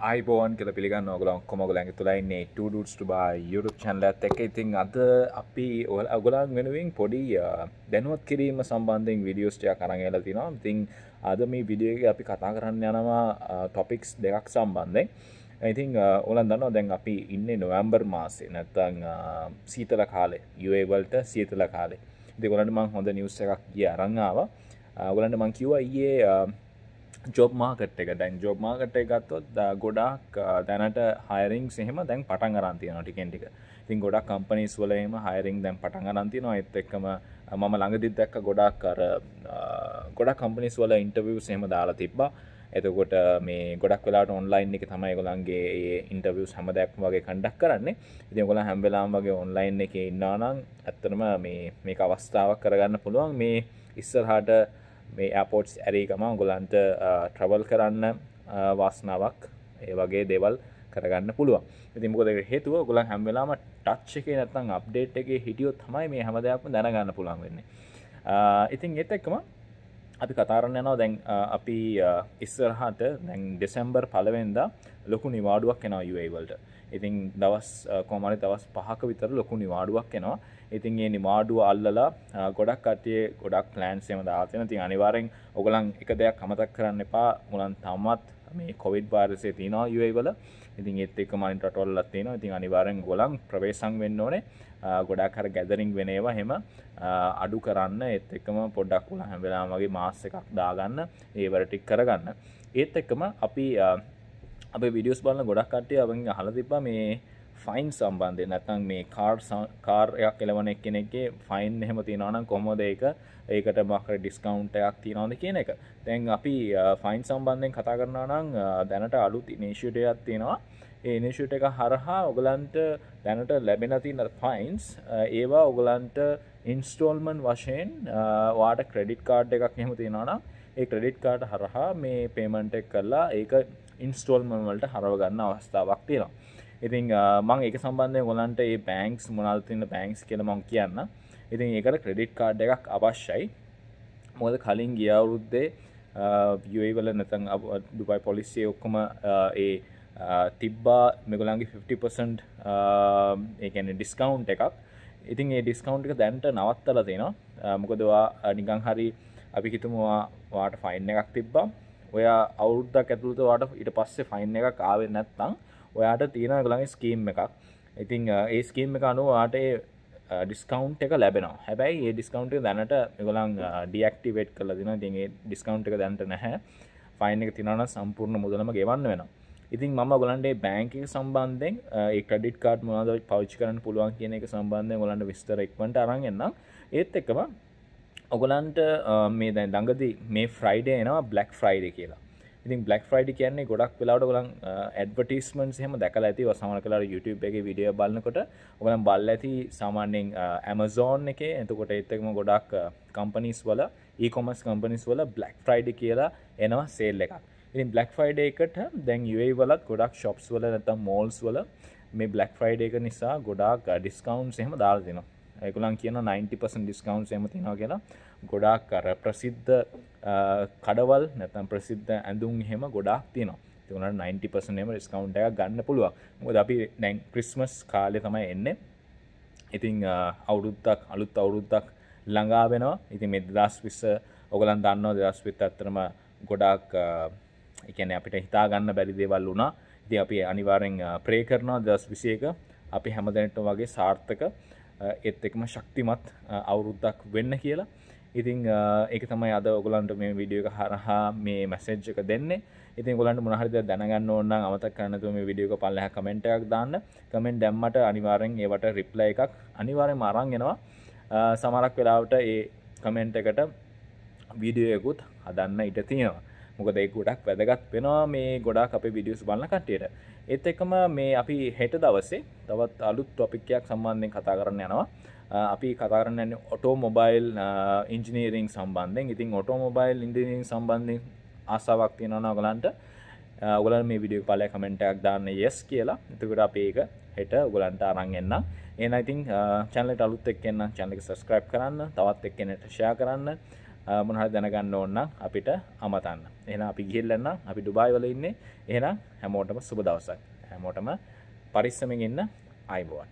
අයිබෝන් කල පිගන්න ගලන් කොමග ලැඟ තුලයින්නේ ටඩස්ට බා යුරුප චන්ල ඇතැක ඉතින් අද අපි ඔල් අගොලන් වෙනුවෙන් පොඩි දැනුවත් කිරීම සම්බන්ධෙන් විඩියෝස්ටය කරගල තිනවා තින් අද මේ විඩියෝගේ අපි කතා කරන්න යනවා ටොපික්ස් දෙකක් සම්බන්ධෙන් ඉතින් ඔලන් දන්න දැන් අපි ඉන්න නොවම්බර් මාසේ නැත්තං සීතල කාලේ යුවේවල්ට සීතල කාලේ දෙගොලට මං හොඳ නිවස එකක් කිය අරංාව ගොලන්ට මං කිව ඒ ජොබ් මාකට් එක දැන් ජොබ් මාකට් එක ගත්තොත් ගොඩක් දැනට හයරිං සෙහම දැන් පටන් අරන්තිය නොටිකෙන්ටික තින් ගොඩක් කම්පනිස් වලේම හයරිං දැන් පටන් අරන්ති නො එත් එක්කම මම ළඟදිත් දැක්ක ගොඩක් අර ගොඩක් කම්පනිස් වල ඉන්ටවිය් සෙහම දාලා තිබ්බා එතකොට මේ ගොඩක් වෙලාට ඔන්ලයින් එක තමයි ගොලන්ගේ ඒ ඉන්ටවිය් හැමදැක් වගේ කණ්ඩක් කරන්නේ ඉතින් ගොල හැම්බෙලාම් වගේ ඔන්ලයින් එක ඉන්නානම් ඇත්තනම මේ මේ අවස්ථාවක් කරගන්න පුළුවන් මේ ඉස්සරහට මේ ඇපෝට්ස් ඇරීකම ගොලන්ට ට්‍රවල් කරන්න වාසනාවක් ඒ වගේ දෙවල් කරගන්න පුළුව ඉතිමකොද හේතුව ගොලන් හැම්වෙලාම ටච්ච එක නැත්තං අප්ඩේට් එක හිටියෝ තමයි මේ හැමදයක්ම දැනගන්න පුළුවන් වෙන්නේ ඉතින් එත එක්කම අපි කතාරන්න යනවා දැන් අපි ඉස්සරහට දැන් ඩෙසම්බර් පලවෙන්ද ලොකු නිවාඩුවක් එෙනවා යුවයිවල්ට ඉතින් දවස් කෝමරි දවස් පහක විතර ලොකු නිවාඩුවක් එෙනවා ඉතින් ඒ නිවාඩුව අල්ලලා ගොඩක් කටය ගොඩක් ප්ලෑන්සේම දාතන ති අනිවාරෙන් ඔගලන් එක දෙයක් කමතක් කරන්න එපා මුලන් තම්මත් මේ කොවිඩ් වාරසය තියනවා යුයි වල ඉතින් ඒත් එක මනින් රටොල්ලත් තියෙනවා ඉතින් අනිවාරෙන් ගොලන් ප්‍රවේශං වෙන්න ඕනේ ගොඩක් හර ගැදරින් වෙනේවා හෙම අඩු කරන්න ඒත් එකම පොඩ්ඩක් වුණ හැමවෙලා මගේ මාස්ස එකක් දාගන්න ඒවරටික් කරගන්න ඒත් එක්කම අපි අප විඩියස් බලන්න ගොඩක් කට්ටය අවින් හල තිබ මේ ෆයින් සම්බන්ධය නැතන් මේ කාර් කාර්යක් එලවන කෙනෙක්ගේ ෆයින් එහෙම තියෙනනම් කොහොමද ඒක ඒකට මක්කර ඩිස්කවන්ටයක් තියෙනවද කියන එක තැන් අපි ෆයින් සම්බන්ධයෙන් කතා කරනා නම් දැනට අලුත් ඉනිශටයක් තියෙනවා ඒනිශට එක හරහා ඔගලන්ට දැනට ලැබෙනතින ෆයින්ස් ඒවා ඔගලන්ට ඉන්ස්ටෝල්මන් වශයෙන් වාට ක්‍රඩිට් කාඩ් එකක් නෙම තියෙනනම් ඒ ක්‍රඩිට් කාඩ් හරහා මේ පේමන්ටෙක් කරලා ඒක ඉන්ස්ටෝල්මන් වලට හරවගන්න අවස්ථාවක් තියෙනවා ඉතින් මං එක සම්බන්ධය ගොලන්ට ඒ බෑන්ක්ස් මුණල්තින්න බෑන්ක්ස් කියල මං කියන්න ඉතින් ඒකට ක්‍රඩිට් කාඩ් එකක් අවශ්‍යයි මොද කලින් ගියවුරුද්දේ යයි වල නැතන් ඩුබයි පොලිසිය ඔක්කොම ඒ තිබ්බා මෙගොලන්ගේ 50% ඒන ඩිස්කවන්් එකක් ඉතින් ඒ ඩිස්කවන්් එක දැන්ට නවත්තල තියෙනවා මොකදවා නිගං හරි අපි හිතමවා වාට ෆයින් එකක් තිබ්බා ඔය අවුරුද්දක් ඇතුළත වාට ඉට පස්සේ ෆයින් එක කාවෙන් නැත්තං ඔයාට තියෙන ගලගේ ස්කීම් එකක් ඉතිං ඒ ස්කීම් එක අනුව ආටේ ඩිස්කවන්් එක ලැබෙනවා හැබැයි ඒ ඩිස්කවන්් දැනට ගොලන් ඩියක්ටිවේට් කල දින තිගේ ඩිස්කවන්් එක දැනට නැහැ ෆයින් එක තිනන සම්පූර්ණ මුදලම ගෙවන්න වෙන ඉතින් ම ගොලන්ඩේ බෑංකින් සම්බන්ධෙන් ක්‍රඩිට කාඩ් මොද පෞච් කරන පුළුවන් කියන එක සම්බන්ධය ගොලන්ට විස්තර එක්වට අරන්න්න ඒත් එක්කම ඔගොලන්ට මේ දැන් දඟති මේ ෆ්‍රයිඩේ එනවා බ්ලක් ෆ්‍රයිඩ කියලා ඉතින් බ්ලක් ෆ්‍රයිඩ කියන්නේ ගොඩක් වෙලාට ගොලන් ඇඩවටස්මන් හම දැකල ඇති සමන කලා YouTube එක විඩිය බලන්නකොට ඔගලන් බල්ල ඇති සාමාන්‍යෙන් ඇමසෝන් එක එතකොට එත්තකම ගොඩක් කම්පනිස් වල ඒ කොමස් කම්පනිස් වල බ්ලක් ෆ්‍රයිඩ කියලා එනවා සේල් එකක් ඉතින් බ්ලක් ෆ්‍රයිඩ එකට දැන් යුයි වලත් ගොඩක් ශොප්ස් වල නැතම් මෝල්ස් වල මේ බ්ලක් ෆ්‍රයිඩ එක නිසා ගොඩක් ඩිස්කවන්් එහෙම දාල් දෙනවා ඒකුලන් කියන 90 ඩිස්කවන්් එම තිෙනවා කියලා ගොඩාක් අර ප්‍රසිද්ධ කඩවල් නැතම් ප්‍රසිද්ධ ඇඳුම් හෙම ගොඩක් තියනවා තිවුණට 90පසනම ස්කවන්් එක ගන්න පුළුවන් මොද අපි නැන් ක්‍රිස්මස් කාලය තමයි එන්න ඉතිං අවුරුද්දක් අලුත් අවුරුද්දක් ළඟා වෙනවා ඉතින් මේ දස් විස්ස ඔගලන් දන්නවා දෙදස් විත් අත්තරම ගොඩාක් එකන අපිට හිතා ගන්න බැරි දේවල් වුණා ඉති අපි අනිවාරෙන් ප්‍රේ කරනවා දස් විසියක අපි හැමදැනට වගේ සාර්ථක එත් එකම ශක්තිමත් අවුරුද්දක් වෙන්න කියලා ඉතිං ඒක තමයි අද ඔගලන්ට මේ විඩියෝ හරහා මේ මැසෙජ්ක දෙන්න ඉතින් ගොලන්ට මොහරිද දැනගන්න ඕන්න අමත කරනතු මේ විඩියෝක පල්ලහ කමෙන්ටයක් දාන්න කමෙන්ට දැම්මට අනිවාරෙන් ඒවට රිප්ල එකක් අනිවාරය මරං එෙනවා සමරක් වෙලාවට ඒ කමෙන්ට එකට වීඩියයකුත් හදන්න ඉට තියෙනවා මොකද ඒ ගොඩක් වැදගත් වෙනවා මේ ගොඩක් අපේ විඩියස් බලන්න කට්ටියට ඒත් එකම මේ අපි හෙට දවසේ තවත් අලුත් ටොපික්යක් සම්බන්ධයෙන් කතා කරන්න යනවා අපි කතාරන්න ඔටෝ මොබයිල් ඉන්ජිනීරිං සම්බන්ධෙන් ඉතින් ඔටෝ මොබයිල් ඉන්ඩිනීරිං සම්බන්ධින් ආසාවක් තියෙනන ඔගලන්ට ඔගල මේ විඩිය පලය කමෙන්ටක් දාන්න යෙස් කියලා එතකට අපඒක හෙට ගොලන්ට අරන් එන්න ඒන ඉතින් චැනලට අලුත් එක් එන්න චැනලක සස්ක්‍රයිප් කරන්න තවත් එක්කෙනට ෂයා කරන්න මොනහරි දැනගන්න ඕන අපිට අමතන්න. එහෙනම් අපි ගිහිල්ලා නම් අපි ඩුබායි වල ඉන්නේ. එහෙනම් හැමෝටම සුබ දවසක්. හැමෝටම පරිස්සමෙන් ඉන්න ආයිබෝවන්.